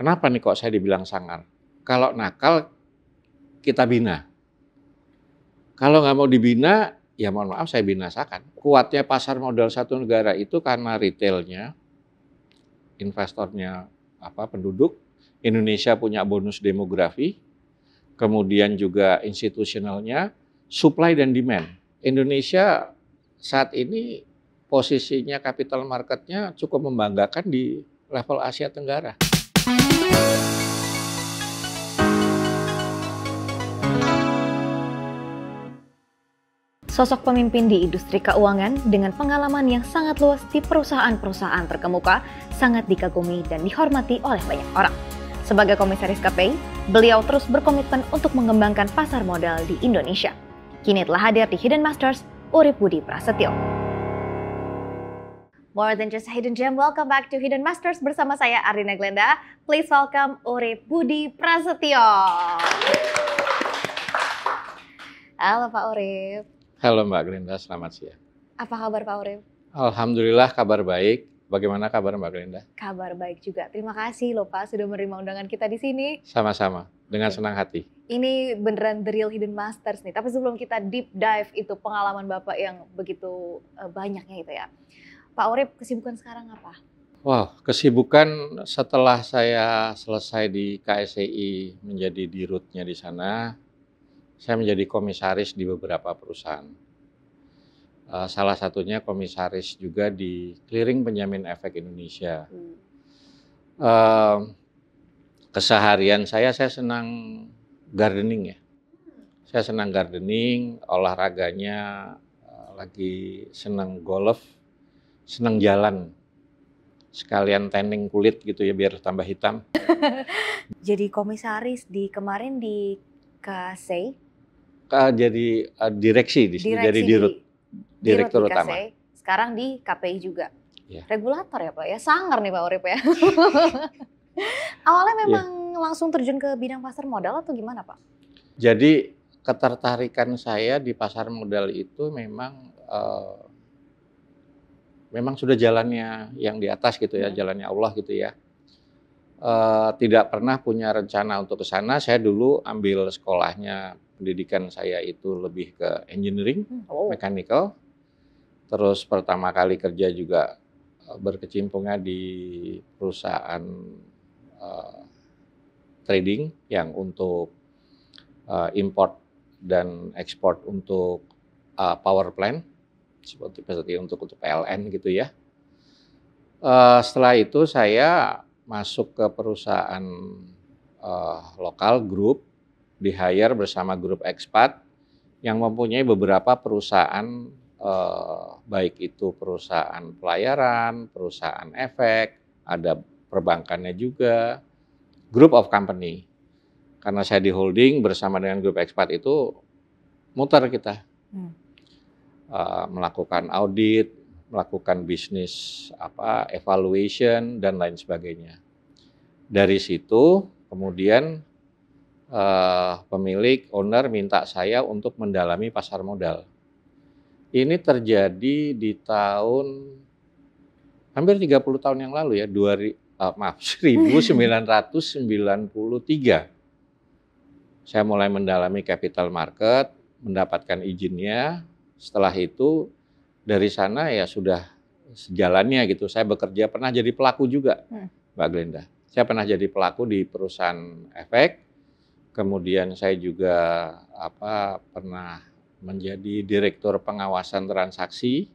Kenapa nih kok saya dibilang sangar? Kalau nakal kita bina. Kalau nggak mau dibina, ya mohon maaf saya binasakan. Kuatnya pasar modal satu negara itu karena retailnya, investornya apa penduduk, Indonesia punya bonus demografi, kemudian juga institusionalnya, supply dan demand. Indonesia saat ini posisinya capital marketnya cukup membanggakan di level Asia Tenggara. Sosok pemimpin di industri keuangan dengan pengalaman yang sangat luas di perusahaan-perusahaan terkemuka sangat dikagumi dan dihormati oleh banyak orang. Sebagai komisaris KPI, beliau terus berkomitmen untuk mengembangkan pasar modal di Indonesia. Kini telah hadir di Hidden Masters, Urip Budi Prasetyo. More than just hidden gem, welcome back to Hidden Masters bersama saya Arina Glenda. Please welcome Ure Budi Prasetyo. Halo Pak Ore. Halo Mbak Glenda, selamat siang. Apa kabar Pak Ore? Alhamdulillah kabar baik. Bagaimana kabar Mbak Glenda? Kabar baik juga. Terima kasih loh Pak sudah menerima undangan kita di sini. Sama-sama, dengan senang hati. Ini beneran The Real Hidden Masters nih. Tapi sebelum kita deep dive itu pengalaman Bapak yang begitu eh, banyaknya itu ya. Pak Urip, kesibukan sekarang apa? Wah, wow, kesibukan setelah saya selesai di KSCI menjadi dirutnya di sana, saya menjadi komisaris di beberapa perusahaan. Eh, salah satunya komisaris juga di Clearing Penjamin Efek Indonesia. Hmm. Eh, keseharian saya, saya senang gardening ya. Hmm. Saya senang gardening, olahraganya eh, lagi senang golf senang jalan sekalian tanning kulit gitu ya biar tambah hitam. jadi komisaris di kemarin di KSE? K, jadi uh, direksi di sini, jadi dirut, direktur di e. utama. sekarang di KPI juga. Ya. Regulator ya Pak ya, sangar nih Pak Orip ya. Awalnya iya. memang ya. langsung terjun ke bidang pasar modal atau gimana Pak? Jadi ketertarikan saya di pasar modal itu memang uh, memang sudah jalannya yang di atas gitu ya, hmm. jalannya Allah gitu ya. E, tidak pernah punya rencana untuk ke sana. Saya dulu ambil sekolahnya pendidikan saya itu lebih ke engineering, oh. mechanical. Terus pertama kali kerja juga eh, berkecimpungnya di perusahaan e, trading yang untuk e, import dan ekspor untuk e, power plant seperti seperti untuk untuk PLN gitu ya. Uh, setelah itu saya masuk ke perusahaan uh, lokal grup di hire bersama grup ekspat yang mempunyai beberapa perusahaan uh, baik itu perusahaan pelayaran, perusahaan efek, ada perbankannya juga, group of company. Karena saya di holding bersama dengan grup ekspat itu muter kita. Hmm. Eh, melakukan audit, melakukan bisnis apa evaluation dan lain sebagainya. Dari situ kemudian uh, pemilik owner minta saya untuk mendalami pasar modal. Ini terjadi di tahun hampir 30 tahun yang lalu ya, eh, ratus uh, maaf 1993. Saya mulai mendalami capital market, mendapatkan izinnya, setelah itu dari sana ya sudah sejalannya gitu. Saya bekerja pernah jadi pelaku juga, hmm. Mbak Glenda. Saya pernah jadi pelaku di perusahaan efek. Kemudian saya juga apa pernah menjadi direktur pengawasan transaksi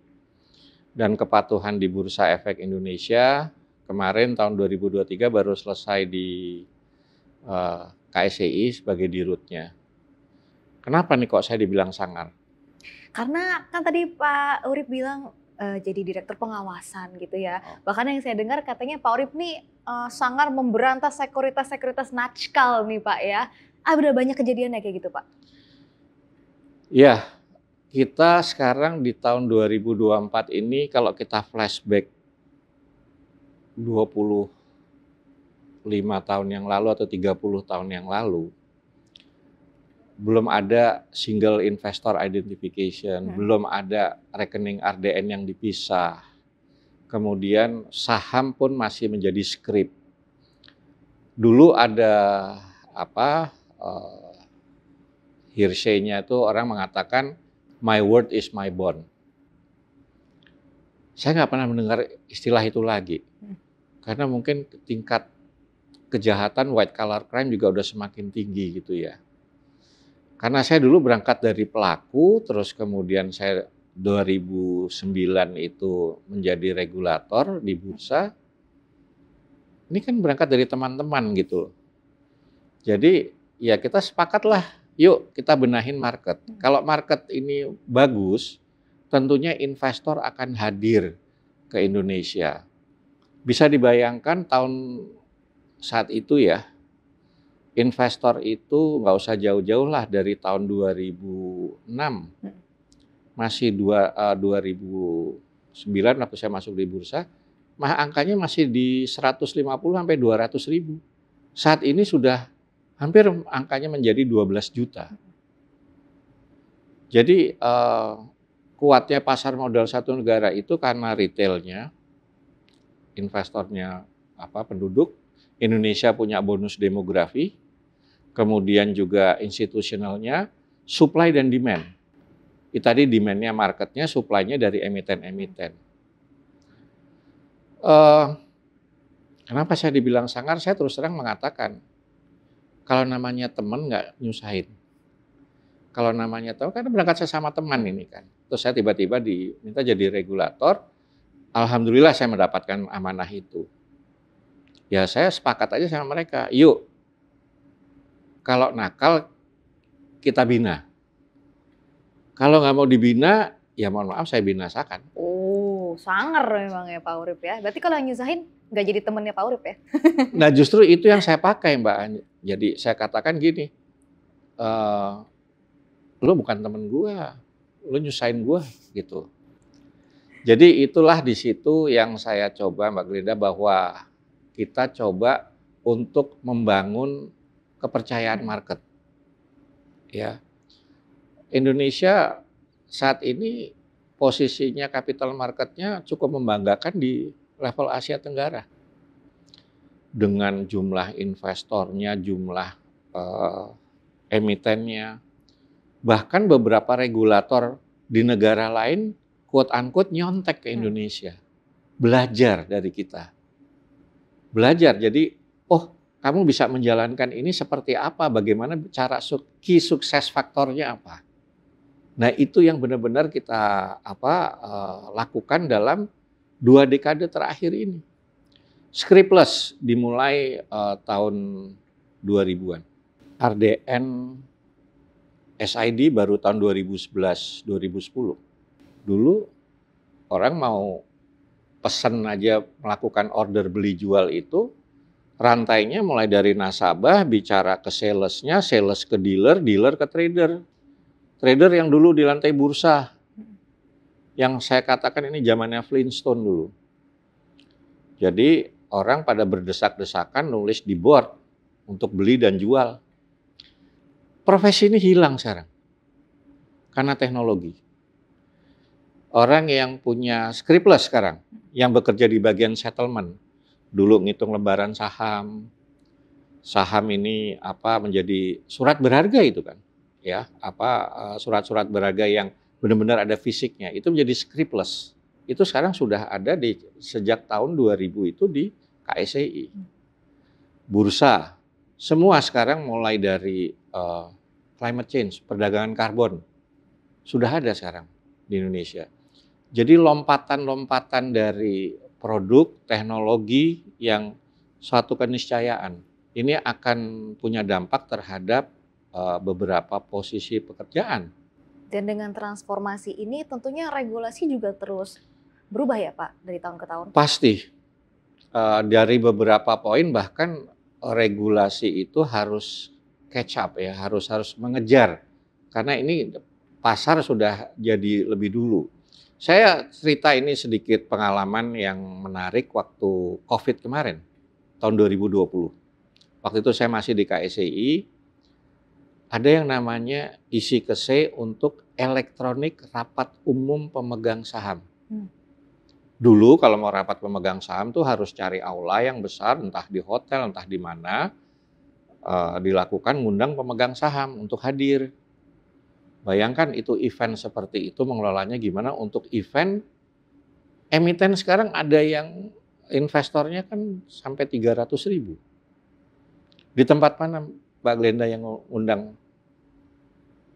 dan kepatuhan di Bursa Efek Indonesia. Kemarin tahun 2023 baru selesai di uh, eh, KSCI sebagai dirutnya. Kenapa nih kok saya dibilang sangar? Karena kan tadi Pak Urip bilang uh, jadi direktur pengawasan gitu ya. Oh. Bahkan yang saya dengar katanya Pak Urip nih uh, sangar memberantas sekuritas-sekuritas nakal nih Pak ya. Ah udah banyak kejadiannya kayak gitu Pak. Iya, kita sekarang di tahun 2024 ini kalau kita flashback 25 tahun yang lalu atau 30 tahun yang lalu, belum ada single investor identification, hmm. belum ada rekening RDN yang dipisah. Kemudian saham pun masih menjadi skrip. Dulu ada apa uh, eh, hearsay itu orang mengatakan my word is my bond. Saya nggak pernah mendengar istilah itu lagi. Hmm. Karena mungkin tingkat kejahatan white collar crime juga udah semakin tinggi gitu ya karena saya dulu berangkat dari pelaku, terus kemudian saya 2009 itu menjadi regulator di bursa. Ini kan berangkat dari teman-teman gitu. Jadi ya kita sepakatlah, yuk kita benahin market. Hmm. Kalau market ini bagus, tentunya investor akan hadir ke Indonesia. Bisa dibayangkan tahun saat itu ya, investor itu nggak usah jauh-jauh lah dari tahun 2006 hmm. masih dua, uh, eh, 2009 waktu saya masuk di bursa mah angkanya masih di 150 sampai 200 ribu saat ini sudah hampir angkanya menjadi 12 juta jadi uh, kuatnya pasar modal satu negara itu karena retailnya investornya apa penduduk Indonesia punya bonus demografi kemudian juga institusionalnya, supply dan demand. Itu tadi demandnya marketnya, supply-nya dari emiten-emiten. Uh, eh, kenapa saya dibilang sangar? Saya terus terang mengatakan, kalau namanya teman nggak nyusahin. Kalau namanya tahu, kan berangkat saya sama teman ini kan. Terus saya tiba-tiba diminta jadi regulator, Alhamdulillah saya mendapatkan amanah itu. Ya saya sepakat aja sama mereka, yuk kalau nakal kita bina. Kalau nggak mau dibina, ya mohon maaf saya binasakan. Oh, sangar memang ya Pak Urip ya. Berarti kalau nyusahin nggak jadi temennya Pak Urip ya? nah justru itu yang saya pakai Mbak Jadi saya katakan gini, uh, eh, lo bukan temen gue, lo nyusahin gue gitu. Jadi itulah di situ yang saya coba Mbak Glinda bahwa kita coba untuk membangun kepercayaan hmm. market. Ya. Indonesia saat ini posisinya capital marketnya cukup membanggakan di level Asia Tenggara. Dengan jumlah investornya, jumlah eh, emitennya, bahkan beberapa regulator di negara lain quote unquote nyontek ke hmm. Indonesia. Belajar dari kita. Belajar, jadi kamu bisa menjalankan ini seperti apa, bagaimana cara key sukses faktornya apa. Nah itu yang benar-benar kita apa uh, lakukan dalam dua dekade terakhir ini. Scriptless dimulai uh, tahun 2000-an. RDN SID baru tahun 2011, 2010. Dulu orang mau pesan aja melakukan order beli jual itu rantainya mulai dari nasabah bicara ke salesnya, sales ke dealer, dealer ke trader. Trader yang dulu di lantai bursa. Yang saya katakan ini zamannya Flintstone dulu. Jadi orang pada berdesak-desakan nulis di board untuk beli dan jual. Profesi ini hilang sekarang karena teknologi. Orang yang punya scriptless sekarang, yang bekerja di bagian settlement, dulu ngitung lebaran saham. Saham ini apa menjadi surat berharga itu kan. Ya, apa eh, surat-surat berharga yang benar-benar ada fisiknya itu menjadi scriptless. Itu sekarang sudah ada di sejak tahun 2000 itu di KSEI. Bursa semua sekarang mulai dari uh, climate change, perdagangan karbon sudah ada sekarang di Indonesia. Jadi lompatan-lompatan dari produk, teknologi yang suatu keniscayaan. Ini akan punya dampak terhadap eh, beberapa posisi pekerjaan. Dan dengan transformasi ini tentunya regulasi juga terus berubah ya Pak dari tahun ke tahun? Pasti. Eh, dari beberapa poin bahkan regulasi itu harus catch up ya, harus harus mengejar. Karena ini pasar sudah jadi lebih dulu saya cerita ini sedikit pengalaman yang menarik waktu COVID kemarin, tahun 2020. Waktu itu saya masih di KSEI, ada yang namanya isi kese untuk elektronik rapat umum pemegang saham. Hmm. Dulu kalau mau rapat pemegang saham tuh harus cari aula yang besar, entah di hotel, entah di mana, eh, dilakukan ngundang pemegang saham untuk hadir Bayangkan itu event seperti itu mengelolanya gimana untuk event emiten sekarang ada yang investornya kan sampai 300 ribu. Di tempat mana Pak Glenda yang undang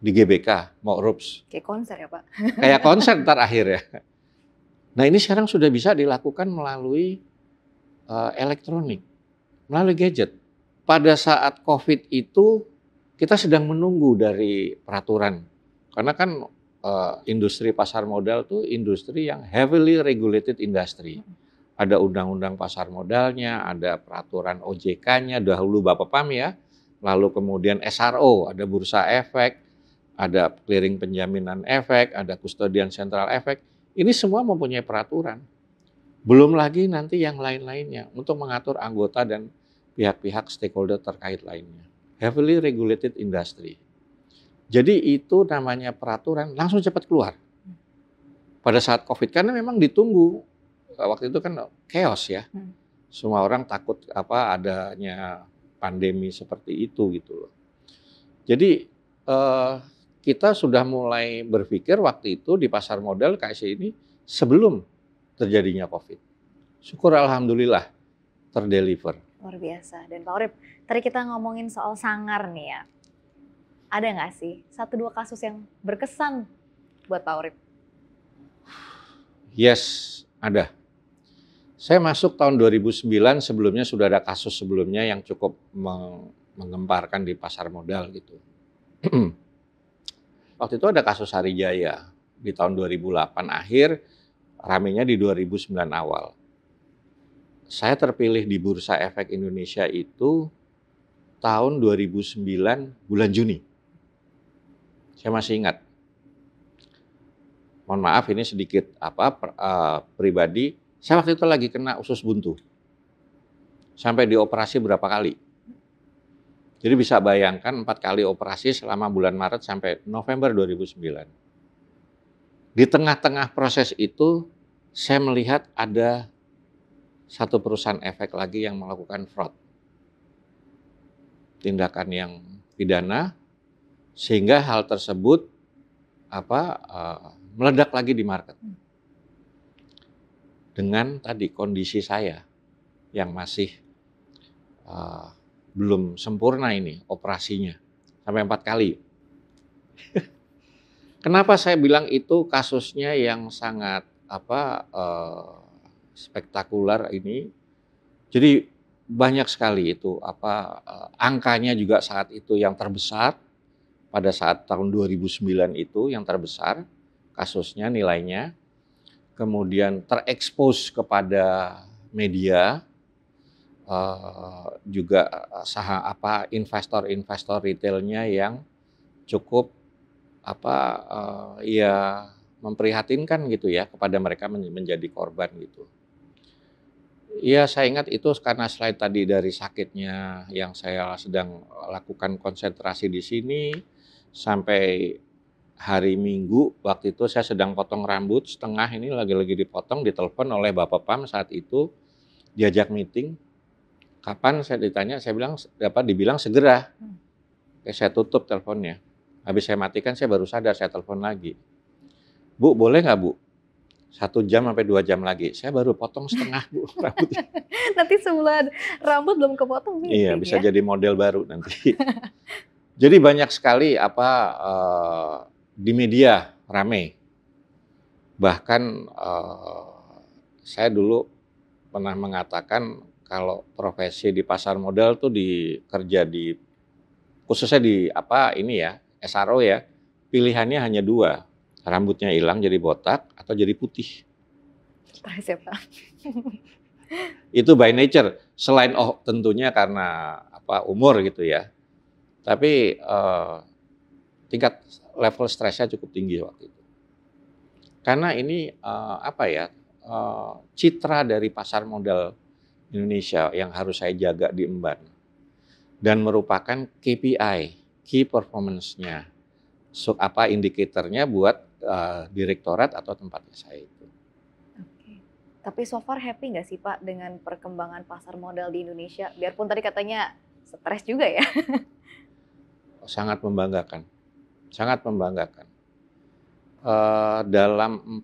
di GBK, mau RUPS? Kayak konser ya Pak? Kayak konser ntar akhir ya. Nah ini sekarang sudah bisa dilakukan melalui uh, elektronik, melalui gadget. Pada saat COVID itu kita sedang menunggu dari peraturan karena kan uh, industri pasar modal tuh industri yang heavily regulated industry. Ada undang-undang pasar modalnya, ada peraturan OJK-nya, dahulu Bapak Pam ya, lalu kemudian SRO, ada bursa efek, ada clearing penjaminan efek, ada kustodian sentral efek. Ini semua mempunyai peraturan. Belum lagi nanti yang lain-lainnya untuk mengatur anggota dan pihak-pihak stakeholder terkait lainnya. Heavily regulated industry. Jadi itu namanya peraturan langsung cepat keluar pada saat COVID karena memang ditunggu eh, waktu itu kan chaos ya. Hmm. Semua orang takut apa adanya pandemi seperti itu gitu loh. Jadi eh, kita sudah mulai berpikir waktu itu di pasar modal KSE ini sebelum terjadinya COVID. Syukur alhamdulillah terdeliver. Luar biasa. Dan Pak Urip, tadi kita ngomongin soal sangar nih ya. Ada nggak sih satu dua kasus yang berkesan buat Pak Urip? Yes, ada. Saya masuk tahun 2009, sebelumnya sudah ada kasus sebelumnya yang cukup menggemparkan di pasar modal gitu. Waktu itu ada kasus Hari Jaya di tahun 2008 akhir, ramenya di 2009 awal. Saya terpilih di Bursa Efek Indonesia itu tahun 2009 bulan Juni. Saya masih ingat. Mohon maaf ini sedikit apa per, uh, pribadi. Saya waktu itu lagi kena usus buntu. Sampai dioperasi berapa kali. Jadi bisa bayangkan empat kali operasi selama bulan Maret sampai November 2009. Di tengah-tengah proses itu, saya melihat ada satu perusahaan efek lagi yang melakukan fraud. Tindakan yang pidana sehingga hal tersebut apa uh, meledak lagi di market hmm. dengan tadi kondisi saya yang masih uh, belum sempurna ini operasinya sampai empat kali. Kenapa saya bilang itu kasusnya yang sangat apa uh, eh, spektakular ini? Jadi banyak sekali itu apa uh, angkanya juga saat itu yang terbesar pada saat tahun 2009 itu yang terbesar kasusnya nilainya kemudian terekspos kepada media eh, juga saham apa investor-investor retailnya yang cukup apa uh, ya memprihatinkan gitu ya kepada mereka menjadi korban gitu. Iya, saya ingat itu karena slide tadi dari sakitnya yang saya sedang lakukan konsentrasi di sini, sampai hari Minggu waktu itu saya sedang potong rambut setengah ini lagi-lagi dipotong ditelepon oleh Bapak Pam saat itu diajak meeting kapan saya ditanya saya bilang dapat dibilang segera Oke, saya tutup teleponnya habis saya matikan saya baru sadar saya telepon lagi Bu boleh nggak Bu satu jam sampai dua jam lagi. Saya baru potong setengah bu rambutnya. nanti sebulan rambut belum kepotong. Iya bisa ya? jadi model baru nanti. Jadi banyak sekali apa uh, di media rame. Bahkan uh, saya dulu pernah mengatakan kalau profesi di pasar modal tuh di di khususnya di apa ini ya SRO ya pilihannya hanya dua rambutnya hilang jadi botak atau jadi putih. Siapa? Itu by nature selain oh tentunya karena apa umur gitu ya tapi uh, tingkat level stresnya cukup tinggi waktu itu. Karena ini uh, apa ya uh, citra dari pasar modal Indonesia yang harus saya jaga di Emban dan merupakan KPI key performance-nya so, apa indikatornya buat uh, direktorat atau tempatnya saya itu. Oke. Tapi so far happy nggak sih Pak dengan perkembangan pasar modal di Indonesia? Biarpun tadi katanya stres juga ya. sangat membanggakan, sangat membanggakan. Uh, dalam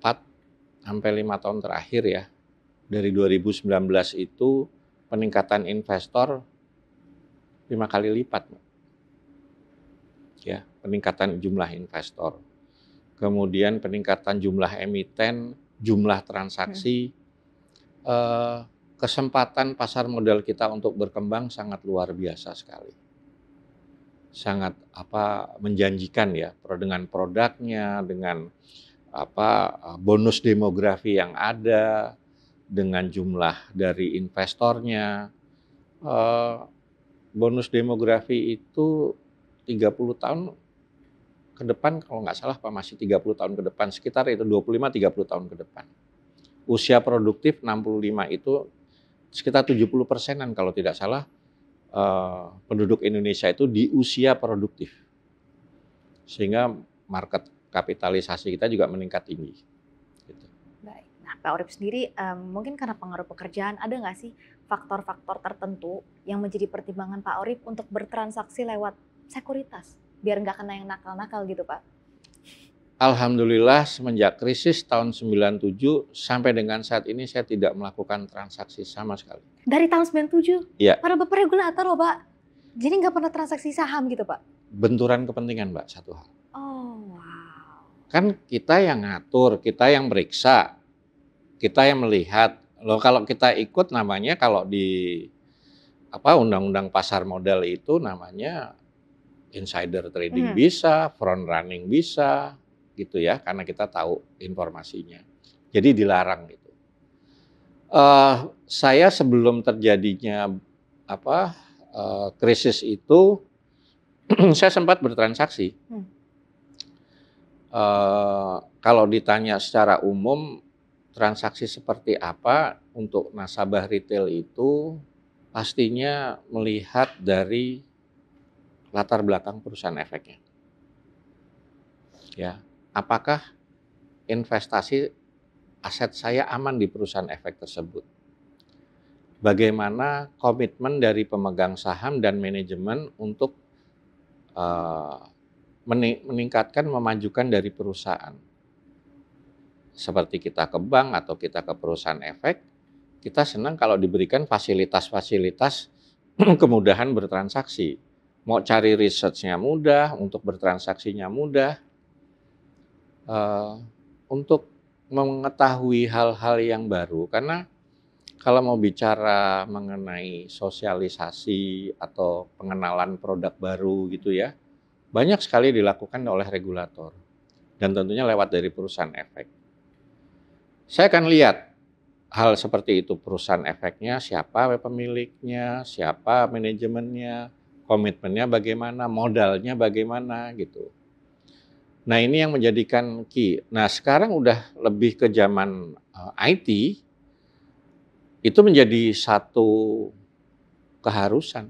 4 sampai lima tahun terakhir ya, dari 2019 itu peningkatan investor lima kali lipat. Ya, peningkatan jumlah investor. Kemudian peningkatan jumlah emiten, jumlah transaksi, hmm. eh, kesempatan pasar modal kita untuk berkembang sangat luar biasa sekali sangat apa menjanjikan ya dengan produknya, dengan apa bonus demografi yang ada, dengan jumlah dari investornya. Eh, bonus demografi itu 30 tahun ke depan kalau nggak salah Pak masih 30 tahun ke depan sekitar itu 25 30 tahun ke depan. Usia produktif 65 itu sekitar 70 persenan kalau tidak salah Eh, penduduk Indonesia itu di usia produktif. Sehingga market kapitalisasi kita juga meningkat tinggi. Gitu. Baik. Nah, Pak Orip sendiri um, mungkin karena pengaruh pekerjaan ada nggak sih faktor-faktor tertentu yang menjadi pertimbangan Pak Orip untuk bertransaksi lewat sekuritas biar nggak kena yang nakal-nakal gitu Pak? Alhamdulillah semenjak krisis tahun 97 sampai dengan saat ini saya tidak melakukan transaksi sama sekali. Dari tahun 97? Iya. Pada Bapak regulator loh Pak. Jadi nggak pernah transaksi saham gitu Pak? Benturan kepentingan Mbak, satu hal. Oh wow. Kan kita yang ngatur, kita yang periksa, kita yang melihat. Loh kalau kita ikut namanya kalau di apa undang-undang pasar modal itu namanya insider trading hmm. bisa, front running bisa, gitu ya, karena kita tahu informasinya. Jadi dilarang gitu. Uh, saya sebelum terjadinya apa uh, krisis itu, saya sempat bertransaksi. Hmm. Uh, kalau ditanya secara umum, transaksi seperti apa untuk nasabah retail itu pastinya melihat dari latar belakang perusahaan efeknya. Ya, apakah investasi aset saya aman di perusahaan efek tersebut. Bagaimana komitmen dari pemegang saham dan manajemen untuk uh, meningkatkan, memajukan dari perusahaan. Seperti kita ke bank atau kita ke perusahaan efek, kita senang kalau diberikan fasilitas-fasilitas kemudahan bertransaksi. Mau cari researchnya mudah, untuk bertransaksinya mudah, Eh, untuk mengetahui hal-hal yang baru karena kalau mau bicara mengenai sosialisasi atau pengenalan produk baru gitu ya banyak sekali dilakukan oleh regulator dan tentunya lewat dari perusahaan efek. Saya akan lihat hal seperti itu perusahaan efeknya siapa pemiliknya, siapa manajemennya, komitmennya bagaimana, modalnya bagaimana gitu. Nah ini yang menjadikan key. Nah sekarang udah lebih ke zaman eh, IT, itu menjadi satu keharusan.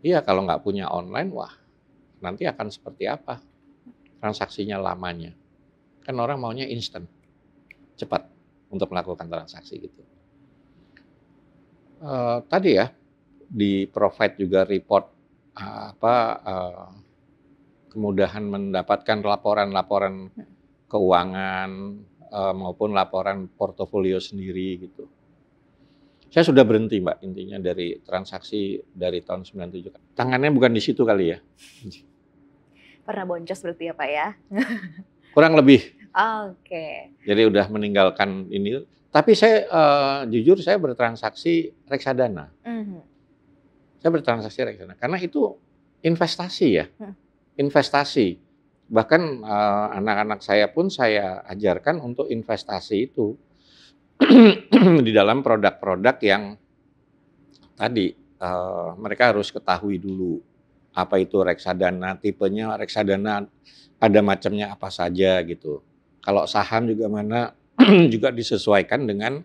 Iya kalau nggak punya online, wah nanti akan seperti apa transaksinya lamanya. Kan orang maunya instan, cepat untuk melakukan transaksi gitu. Uh, tadi ya di provide juga report uh, apa uh, kemudahan mendapatkan laporan-laporan keuangan uh, maupun laporan portofolio sendiri gitu. Saya sudah berhenti Mbak intinya dari transaksi dari tahun 97. Tangannya bukan di situ kali ya. Pernah boncos berarti ya Pak ya? Kurang lebih. Oke. Okay. Jadi udah meninggalkan ini. Tapi saya uh, jujur saya bertransaksi reksadana. Mm -hmm. Saya bertransaksi reksadana karena itu investasi ya. Mm -hmm investasi. Bahkan eh, anak-anak saya pun saya ajarkan untuk investasi itu di dalam produk-produk yang tadi uh, mereka harus ketahui dulu apa itu reksadana, tipenya reksadana ada macamnya apa saja gitu. Kalau saham juga mana juga disesuaikan dengan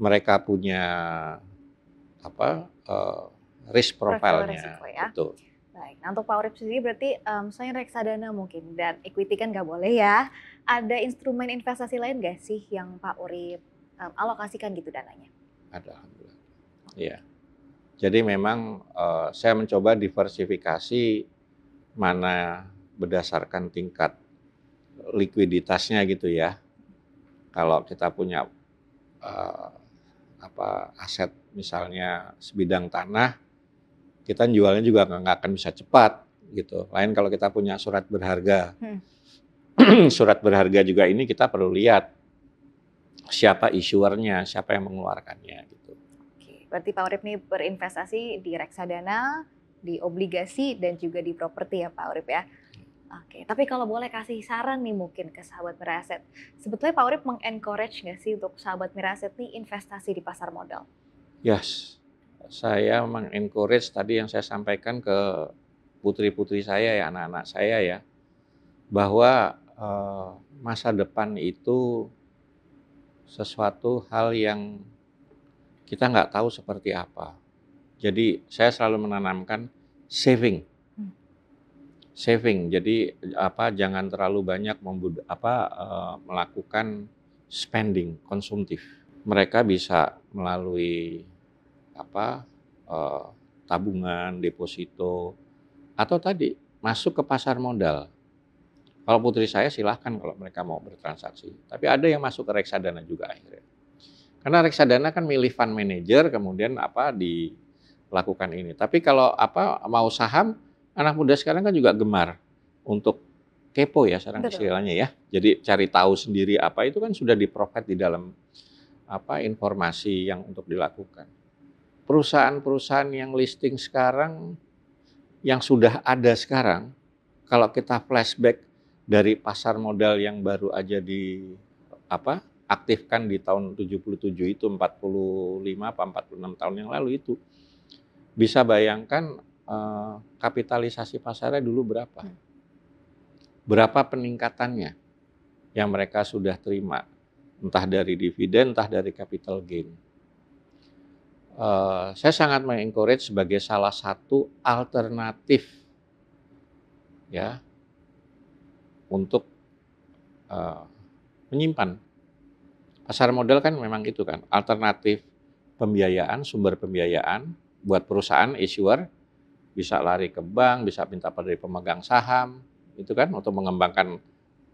mereka punya apa uh, risk profilnya ya. Baik, nah untuk power Urip sendiri berarti um, selain reksadana mungkin dan equity kan nggak boleh ya. Ada instrumen investasi lain nggak sih yang Pak Urip um, alokasikan gitu dananya? Ada, alhamdulillah. Iya. Jadi memang uh, saya mencoba diversifikasi mana berdasarkan tingkat likuiditasnya gitu ya. Kalau kita punya uh, apa aset misalnya sebidang tanah, kita jualnya juga nggak akan bisa cepat gitu. Lain kalau kita punya surat berharga. Hmm. surat berharga juga ini kita perlu lihat siapa issuernya, siapa yang mengeluarkannya gitu. Oke, berarti Pak Urip nih berinvestasi di reksadana, di obligasi dan juga di properti ya Pak Urip ya. Oke, tapi kalau boleh kasih saran nih mungkin ke sahabat miraset. Sebetulnya Pak Urip mengencourage nggak sih untuk sahabat miraset nih investasi di pasar modal? Yes, saya mengencourage tadi yang saya sampaikan ke putri-putri saya ya anak-anak saya ya bahwa eh, masa depan itu sesuatu hal yang kita nggak tahu seperti apa. Jadi saya selalu menanamkan saving, saving. Jadi apa jangan terlalu banyak membud apa eh, melakukan spending konsumtif. Mereka bisa melalui apa eh, tabungan, deposito atau tadi masuk ke pasar modal. Kalau putri saya silahkan kalau mereka mau bertransaksi. Tapi ada yang masuk ke reksadana juga akhirnya. Karena reksadana kan milih fund manager kemudian apa dilakukan ini. Tapi kalau apa mau saham, anak muda sekarang kan juga gemar untuk kepo ya sekarang istilahnya ya. Jadi cari tahu sendiri apa itu kan sudah di di dalam apa informasi yang untuk dilakukan perusahaan-perusahaan yang listing sekarang, yang sudah ada sekarang, kalau kita flashback dari pasar modal yang baru aja di apa aktifkan di tahun 77 itu 45 apa 46 tahun yang lalu itu bisa bayangkan eh, kapitalisasi pasarnya dulu berapa berapa peningkatannya yang mereka sudah terima entah dari dividen entah dari capital gain Eh, saya sangat mengencourage sebagai salah satu alternatif ya untuk uh, menyimpan. Pasar modal kan memang itu kan, alternatif pembiayaan, sumber pembiayaan buat perusahaan issuer bisa lari ke bank, bisa minta dari pemegang saham, itu kan untuk mengembangkan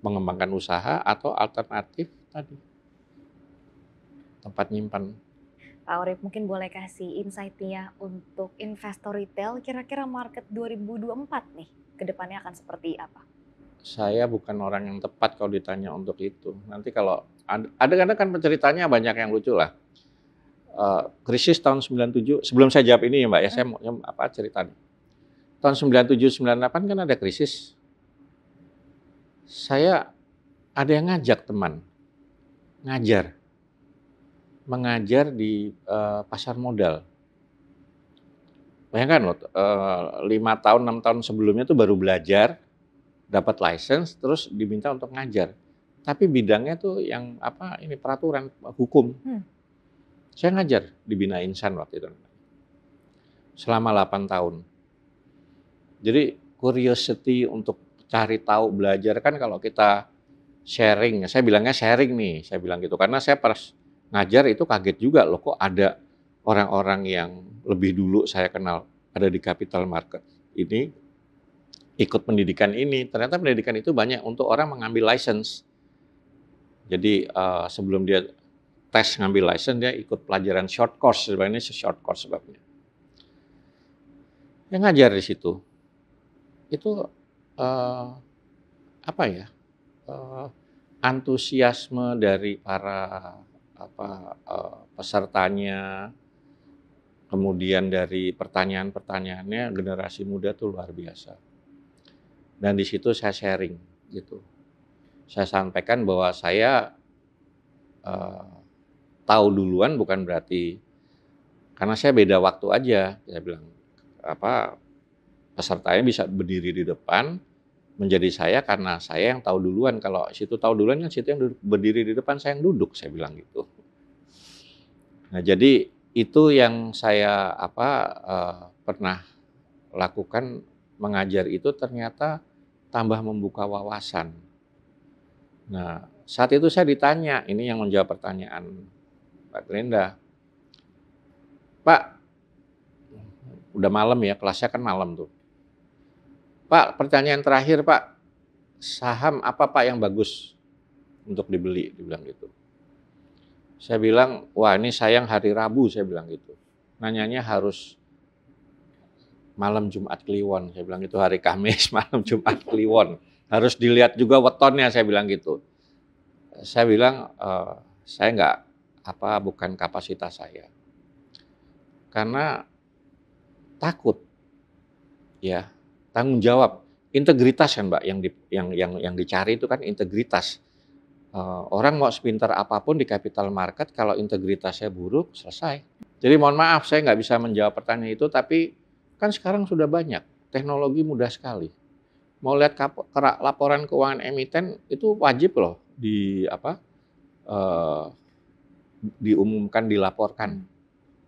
mengembangkan usaha atau alternatif tadi tempat nyimpan Pak Orif mungkin boleh kasih insight-nya untuk investor retail kira-kira market 2024 nih kedepannya akan seperti apa? Saya bukan orang yang tepat kalau ditanya untuk itu. Nanti kalau ada kadang kan penceritanya banyak yang lucu lah. Uh, krisis tahun 97 sebelum saya jawab ini ya Mbak ya saya mau apa ceritanya. Tahun 97 98 kan ada krisis. Saya ada yang ngajak teman ngajar mengajar di uh, pasar modal. Bayangkan loh, eh, lima uh, tahun, enam tahun sebelumnya tuh baru belajar, dapat license, terus diminta untuk ngajar. Tapi bidangnya tuh yang apa ini peraturan hukum. Hmm. Saya ngajar di Bina Insan waktu itu. Selama 8 tahun. Jadi curiosity untuk cari tahu, belajar kan kalau kita sharing, saya bilangnya sharing nih, saya bilang gitu karena saya pers ngajar itu kaget juga loh kok ada orang-orang yang lebih dulu saya kenal ada di capital market ini ikut pendidikan ini. Ternyata pendidikan itu banyak untuk orang mengambil license. Jadi uh, sebelum dia tes ngambil license dia ikut pelajaran short course sebenarnya short course sebabnya. Yang ngajar di situ itu uh, apa ya uh, antusiasme dari para apa uh, pesertanya kemudian dari pertanyaan-pertanyaannya generasi muda tuh luar biasa dan di situ saya sharing gitu saya sampaikan bahwa saya uh, tahu duluan bukan berarti karena saya beda waktu aja saya bilang apa pesertanya bisa berdiri di depan menjadi saya karena saya yang tahu duluan. Kalau situ tahu duluan kan situ yang duduk, berdiri di depan saya yang duduk, saya bilang gitu. Nah jadi itu yang saya apa eh, pernah lakukan mengajar itu ternyata tambah membuka wawasan. Nah saat itu saya ditanya, ini yang menjawab pertanyaan Pak Linda. Pak, udah malam ya, kelasnya kan malam tuh. Pak, pertanyaan terakhir Pak, saham apa Pak yang bagus untuk dibeli? Dibilang gitu. Saya bilang, wah ini sayang hari Rabu, saya bilang gitu. Nanyanya harus malam Jumat Kliwon, saya bilang itu hari Kamis, malam Jumat Kliwon. Harus dilihat juga wetonnya, saya bilang gitu. Saya bilang, e, saya nggak apa bukan kapasitas saya. Karena takut ya tanggung jawab, integritas kan mbak yang di, yang yang yang dicari itu kan integritas. Uh, orang mau sepintar apapun di capital market kalau integritasnya buruk selesai. Jadi mohon maaf saya nggak bisa menjawab pertanyaan itu tapi kan sekarang sudah banyak teknologi mudah sekali. Mau lihat kerak laporan keuangan emiten itu wajib loh di apa uh, diumumkan dilaporkan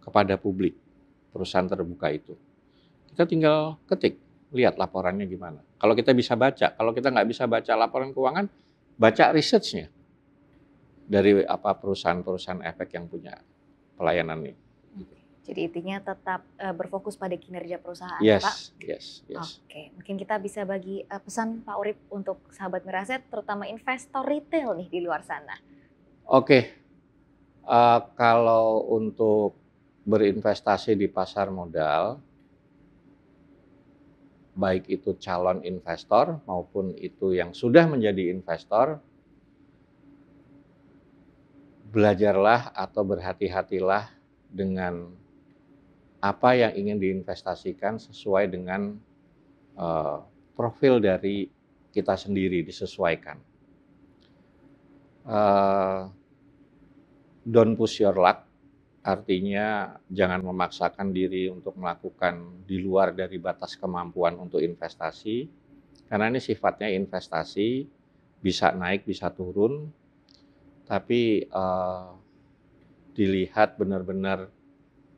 kepada publik perusahaan terbuka itu. Kita tinggal ketik lihat laporannya gimana. Kalau kita bisa baca, kalau kita nggak bisa baca laporan keuangan, baca researchnya dari apa perusahaan-perusahaan efek yang punya pelayanan ini. Jadi intinya tetap uh, berfokus pada kinerja perusahaan, yes, Pak. Yes, yes. Oke, okay. mungkin kita bisa bagi uh, pesan Pak Urip untuk sahabat miraset, terutama investor retail nih di luar sana. Oke, okay. uh, eh, kalau untuk berinvestasi di pasar modal, baik itu calon investor maupun itu yang sudah menjadi investor, belajarlah atau berhati-hatilah dengan apa yang ingin diinvestasikan sesuai dengan uh, profil dari kita sendiri disesuaikan. Uh, don't push your luck, Artinya jangan memaksakan diri untuk melakukan di luar dari batas kemampuan untuk investasi, karena ini sifatnya investasi bisa naik bisa turun, tapi uh, dilihat benar-benar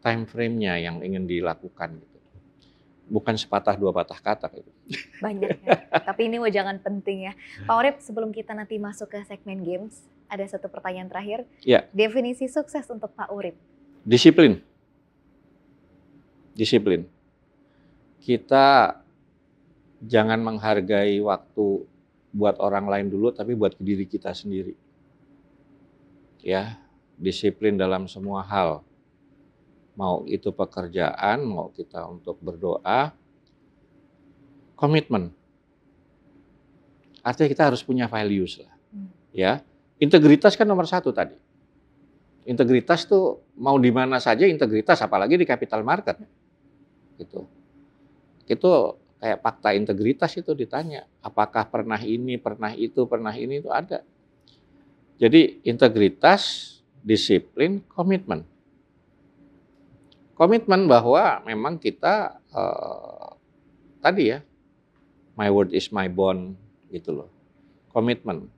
time frame-nya yang ingin dilakukan gitu. Bukan sepatah dua patah kata gitu. Banyak ya, tapi ini jangan penting ya. Pak Orip, sebelum kita nanti masuk ke segmen games, ada satu pertanyaan terakhir. Ya. Definisi sukses untuk Pak Urip. Disiplin. Disiplin. Kita jangan menghargai waktu buat orang lain dulu tapi buat diri kita sendiri. Ya, disiplin dalam semua hal. Mau itu pekerjaan, mau kita untuk berdoa, komitmen. Artinya kita harus punya values lah. Hmm. Ya, integritas kan nomor satu tadi Integritas tuh mau di mana saja integritas, apalagi di capital market. Gitu. Itu kayak fakta integritas itu ditanya, apakah pernah ini, pernah itu, pernah ini itu ada. Jadi integritas, disiplin, komitmen. Komitmen bahwa memang kita eh, tadi ya, my word is my bond gitu loh. Komitmen.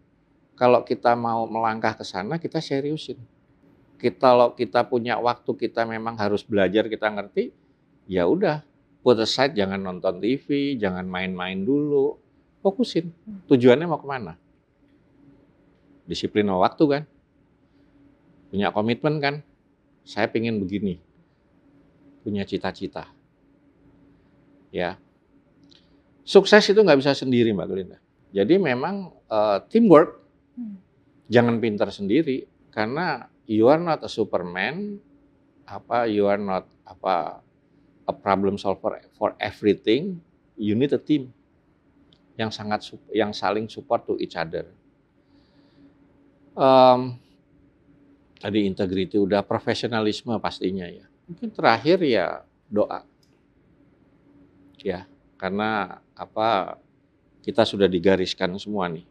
Kalau kita mau melangkah ke sana, kita seriusin kita kalau kita punya waktu kita memang harus belajar kita ngerti ya udah put aside jangan nonton TV jangan main-main dulu fokusin tujuannya mau kemana disiplin waktu kan punya komitmen kan saya pengen begini punya cita-cita ya sukses itu nggak bisa sendiri mbak Gelinda jadi memang uh, teamwork hmm. jangan pintar sendiri karena you are not a superman, apa you are not apa a problem solver for everything, you need a team yang sangat yang saling support to each other. Um, tadi integriti udah profesionalisme pastinya ya. Mungkin terakhir ya doa. Ya, karena apa kita sudah digariskan semua nih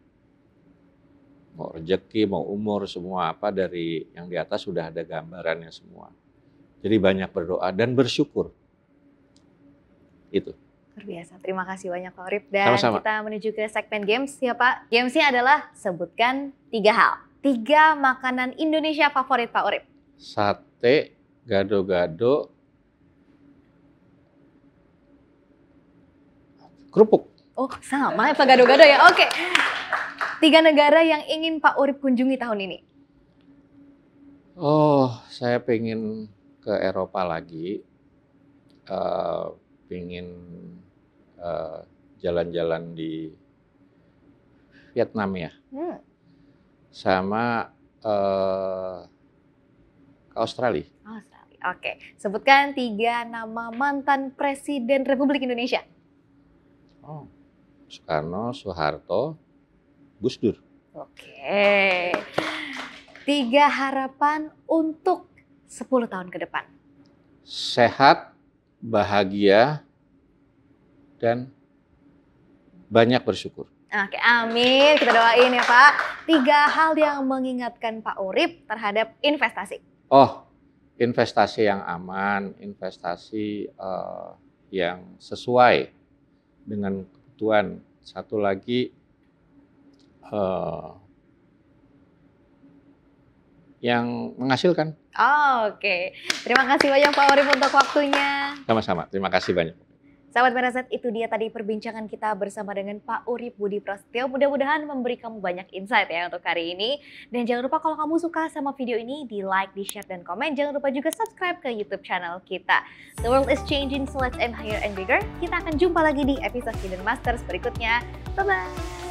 mau rejeki, mau umur, semua apa dari yang di atas sudah ada gambarannya semua. Jadi banyak berdoa dan bersyukur. Itu. Luar biasa. Terima kasih banyak Pak Rip. Dan Sama-sama. kita menuju ke segmen games ya Pak. Gamesnya adalah sebutkan tiga hal. Tiga makanan Indonesia favorit Pak Urip. Sate, gado-gado, kerupuk. Oh sama ya Pak gado-gado ya. Oke. Okay. Tiga negara yang ingin Pak Urip kunjungi tahun ini? Oh, saya pengen ke Eropa lagi. Uh, eh, pengen uh, eh, jalan-jalan di Vietnam ya. Hmm. Sama uh, eh, ke Australia. Australia. Oke, sebutkan tiga nama mantan presiden Republik Indonesia. Oh, Soekarno, Soeharto, Gus Dur. Oke. Tiga harapan untuk 10 tahun ke depan. Sehat, bahagia, dan banyak bersyukur. Oke, amin. Kita doain ya Pak. Tiga hal yang mengingatkan Pak Urip terhadap investasi. Oh, investasi yang aman, investasi uh, yang sesuai dengan kebutuhan. Satu lagi Eh, yang menghasilkan. Oh, Oke, okay. terima kasih banyak Pak Orif untuk waktunya. Sama-sama, terima kasih banyak. Sahabat Meraset, itu dia tadi perbincangan kita bersama dengan Pak Urip Budi Prasetyo. Mudah-mudahan memberi kamu banyak insight ya untuk hari ini. Dan jangan lupa kalau kamu suka sama video ini, di like, di share, dan komen. Jangan lupa juga subscribe ke YouTube channel kita. The world is changing, so let's aim higher and bigger. Kita akan jumpa lagi di episode Hidden Masters berikutnya. Bye-bye!